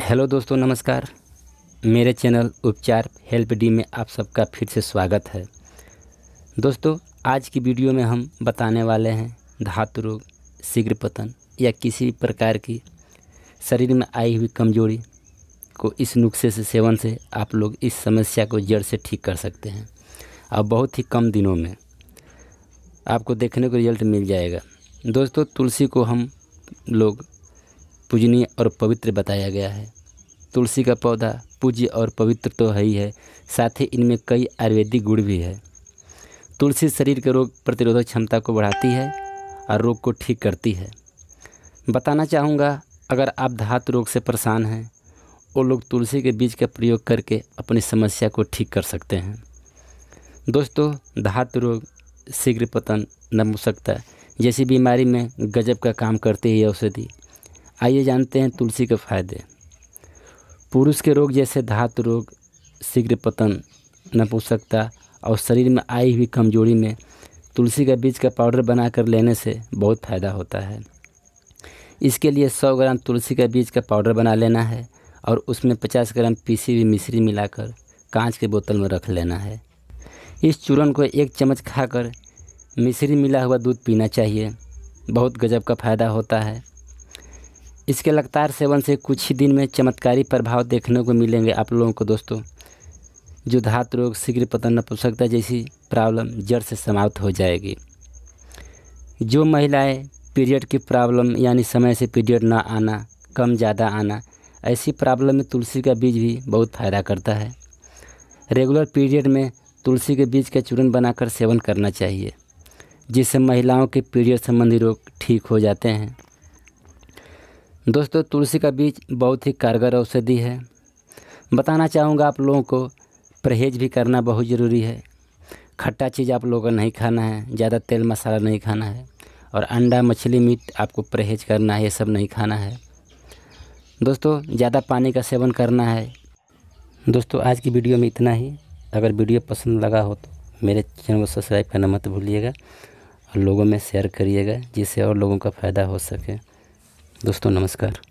hello दोस्तों नमस्कार मेरे चैनल उपचार हेल्प डी में आप सबका फिर से स्वागत है दोस्तों आज की वीडियो में हम बताने वाले हैं धातु रोग शीघ्र पतन या किसी भी प्रकार की शरीर में आई हुई कमजोरी को इस नुस्खे से सेवन से आप लोग इस समस्या को जड़ से ठीक कर सकते हैं और बहुत ही कम दिनों में आपको देखने को रिजल्ट मिल जाएगा दोस्तों तुलसी को हम लोग पूजनीय और पवित्र बताया गया है तुलसी का पौधा पूज्य और पवित्र तो है ही है साथ ही इनमें कई आयुर्वेदिक गुण भी है तुलसी शरीर के रोग प्रतिरोधक क्षमता को बढ़ाती है और रोग को ठीक करती है बताना चाहूँगा अगर आप धातु रोग से परेशान हैं वो लोग तुलसी के बीज का प्रयोग करके अपनी समस्या को ठीक कर सकते हैं दोस्तों धातु रोग शीघ्र पतन नपुंसकता जैसी बीमारी में गजब का काम करती है औषधि आइए जानते हैं तुलसी के फायदे पुरुष के रोग जैसे धातु रोग शीघ्र पतन न सकता और शरीर में आई हुई कमजोरी में तुलसी का बीज का पाउडर बनाकर लेने से बहुत फ़ायदा होता है इसके लिए 100 ग्राम तुलसी का बीज का पाउडर बना लेना है और उसमें 50 ग्राम पीसी हुई मिश्री मिलाकर कांच के बोतल में रख लेना है इस चूरन को एक चम्मच खाकर मिश्री मिला हुआ दूध पीना चाहिए बहुत गजब का फ़ायदा होता है इसके लगातार सेवन से कुछ ही दिन में चमत्कारी प्रभाव देखने को मिलेंगे आप लोगों को दोस्तों जो धात रोग शीघ्र पतन नपुंसकता जैसी प्रॉब्लम जड़ से समाप्त हो जाएगी जो महिलाएं पीरियड की प्रॉब्लम यानी समय से पीरियड ना आना कम ज़्यादा आना ऐसी प्रॉब्लम में तुलसी का बीज भी बहुत फायदा करता है रेगुलर पीरियड में तुलसी के बीज का चूर्ण बनाकर सेवन करना चाहिए जिससे महिलाओं के पीरियड संबंधी रोग ठीक हो जाते हैं दोस्तों तुलसी का बीज बहुत ही कारगर औषधि है बताना चाहूँगा आप लोगों को परहेज भी करना बहुत ज़रूरी है खट्टा चीज़ आप लोगों को नहीं खाना है ज़्यादा तेल मसाला नहीं खाना है और अंडा मछली मीट आपको परहेज करना है ये सब नहीं खाना है दोस्तों ज़्यादा पानी का सेवन करना है दोस्तों आज की वीडियो में इतना ही अगर वीडियो पसंद लगा हो तो मेरे चैनल को सब्सक्राइब करना मत भूलिएगा और लोगों में शेयर करिएगा जिससे और लोगों का फ़ायदा हो सके दोस्तों नमस्कार